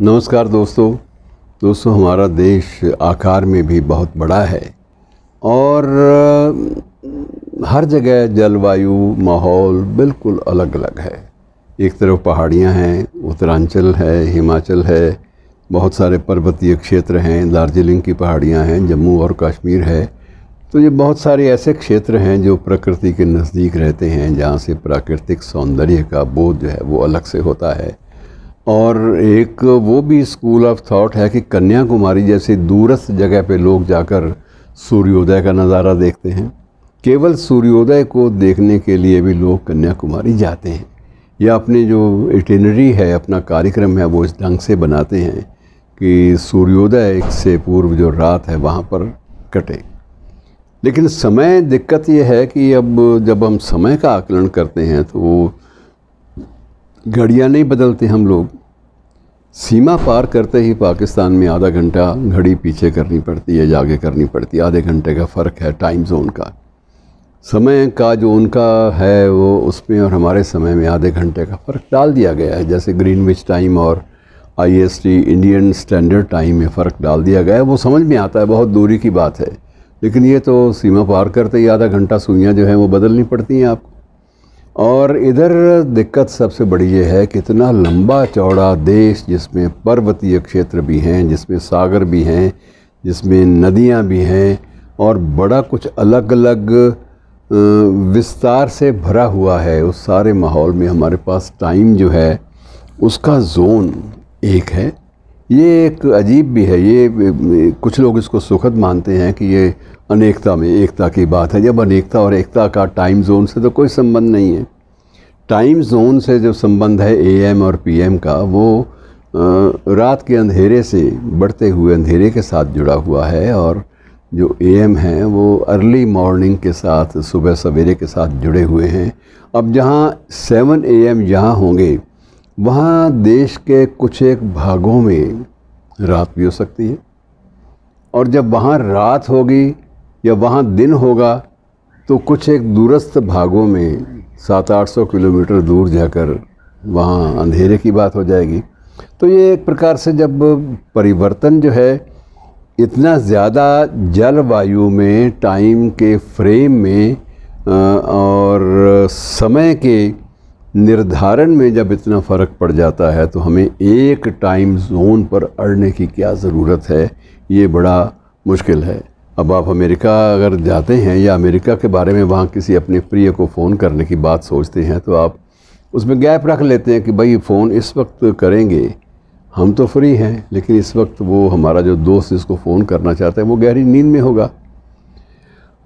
नमस्कार दोस्तों दोस्तों हमारा देश आकार में भी बहुत बड़ा है और हर जगह जलवायु माहौल बिल्कुल अलग अलग है एक तरफ पहाड़ियाँ हैं उत्तरांचल है हिमाचल है बहुत सारे पर्वतीय क्षेत्र हैं दार्जिलिंग की पहाड़ियाँ हैं जम्मू और कश्मीर है तो ये बहुत सारे ऐसे क्षेत्र हैं जो प्रकृति के नज़दीक रहते हैं जहाँ से प्राकृतिक सौंदर्य का बोध जो है वो अलग से होता है और एक वो भी स्कूल ऑफ थॉट है कि कन्याकुमारी जैसे दूरस्थ जगह पे लोग जाकर सूर्योदय का नज़ारा देखते हैं केवल सूर्योदय को देखने के लिए भी लोग कन्याकुमारी जाते हैं या अपने जो इटिनरी है अपना कार्यक्रम है वो इस ढंग से बनाते हैं कि सूर्योदय से पूर्व जो रात है वहाँ पर कटे लेकिन समय दिक्कत यह है कि अब जब हम समय का आकलन करते हैं तो घड़ियाँ नहीं बदलते हम लोग सीमा पार करते ही पाकिस्तान में आधा घंटा घड़ी पीछे करनी पड़ती है जागे करनी पड़ती है आधे घंटे का फ़र्क है टाइम जोन का समय का जो उनका है वो उसमें और हमारे समय में आधे घंटे का फ़र्क डाल दिया गया है जैसे ग्रीनविच टाइम और आईएसटी इंडियन स्टैंडर्ड टाइम में फ़र्क डाल दिया गया है वो समझ में आता है बहुत दूरी की बात है लेकिन ये तो सीमा पार करते ही आधा घंटा सुइयाँ जो हैं वो बदलनी पड़ती हैं आपको और इधर दिक्कत सबसे बड़ी ये है कि इतना लंबा चौड़ा देश जिसमें पर्वतीय क्षेत्र भी हैं जिसमें सागर भी हैं जिसमें नदियाँ भी हैं और बड़ा कुछ अलग अलग विस्तार से भरा हुआ है उस सारे माहौल में हमारे पास टाइम जो है उसका जोन एक है ये एक अजीब भी है ये कुछ लोग इसको सुखद मानते हैं कि ये अनेकता में एकता की बात है जब अनेकता और एकता का टाइम जोन से तो कोई संबंध नहीं है टाइम जोन से जो संबंध है एएम और पीएम का वो रात के अंधेरे से बढ़ते हुए अंधेरे के साथ जुड़ा हुआ है और जो एएम हैं वो अर्ली मॉर्निंग के साथ सुबह सवेरे के साथ जुड़े हुए हैं अब जहाँ सेवन एएम यहाँ होंगे वहाँ देश के कुछ एक भागों में रात भी हो सकती है और जब वहाँ रात होगी या वहाँ दिन होगा तो कुछ एक दूरस्थ भागों में सात आठ सौ किलोमीटर दूर जाकर वहाँ अंधेरे की बात हो जाएगी तो ये एक प्रकार से जब परिवर्तन जो है इतना ज़्यादा जलवायु में टाइम के फ्रेम में और समय के निर्धारण में जब इतना फ़र्क पड़ जाता है तो हमें एक टाइम जोन पर अड़ने की क्या ज़रूरत है ये बड़ा मुश्किल है अब आप अमेरिका अगर जाते हैं या अमेरिका के बारे में वहाँ किसी अपने प्रिय को फ़ोन करने की बात सोचते हैं तो आप उसमें गैप रख लेते हैं कि भाई फ़ोन इस वक्त करेंगे हम तो फ्री हैं लेकिन इस वक्त वो हमारा जो दोस्त इसको फ़ोन करना चाहता है वो गहरी नींद में होगा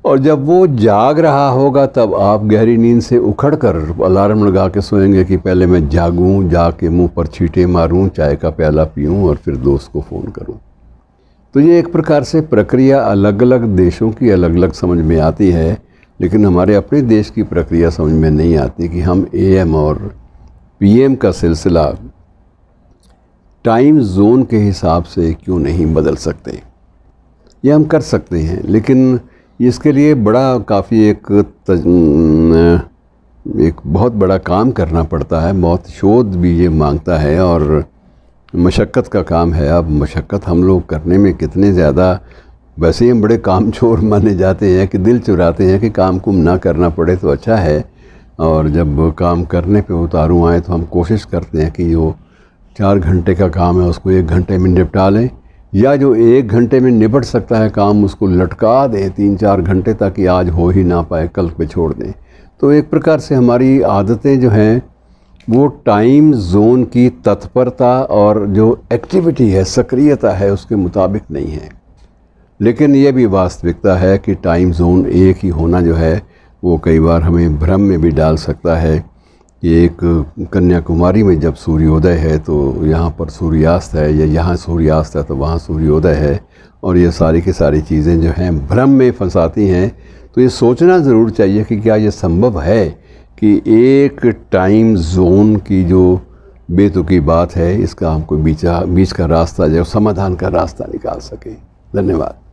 और जब वो जाग रहा होगा तब आप गहरी नींद से उखड़ कर अलार्म लगा के सोएंगे कि पहले मैं जागूं के मुँह पर छीटे मारूं चाय का प्याला पीऊं और फिर दोस्त को फ़ोन करूं तो ये एक प्रकार से प्रक्रिया अलग अलग देशों की अलग अलग समझ में आती है लेकिन हमारे अपने देश की प्रक्रिया समझ में नहीं आती कि हम एम और पी का सिलसिला टाइम जोन के हिसाब से क्यों नहीं बदल सकते ये हम कर सकते हैं लेकिन इसके लिए बड़ा काफ़ी एक तज, एक बहुत बड़ा काम करना पड़ता है बहुत शोध भी ये मांगता है और मशक्क़त का काम है अब मशक्क़त हम लोग करने में कितने ज़्यादा वैसे ही हम बड़े काम चोर माने जाते हैं कि दिल चुराते हैं कि काम कुम ना करना पड़े तो अच्छा है और जब काम करने पे उतारू आए तो हम कोशिश करते हैं कि जो चार घंटे का काम है उसको एक घंटे में निपटा लें या जो एक घंटे में निपट सकता है काम उसको लटका दें तीन चार घंटे ताकि आज हो ही ना पाए कल पे छोड़ दें तो एक प्रकार से हमारी आदतें जो हैं वो टाइम जोन की तत्परता और जो एक्टिविटी है सक्रियता है उसके मुताबिक नहीं है लेकिन ये भी वास्तविकता है कि टाइम जोन एक ही होना जो है वो कई बार हमें भ्रम में भी डाल सकता है कि एक कन्याकुमारी में जब सूर्योदय है तो यहाँ पर सूर्यास्त है या यहाँ सूर्यास्त है तो वहाँ सूर्योदय है और ये सारी की सारी चीज़ें जो हैं भ्रम में फंसाती हैं तो ये सोचना ज़रूर चाहिए कि क्या ये संभव है कि एक टाइम जोन की जो बेतुकी बात है इसका कोई बीचा बीच का रास्ता जो समाधान का रास्ता निकाल सकें धन्यवाद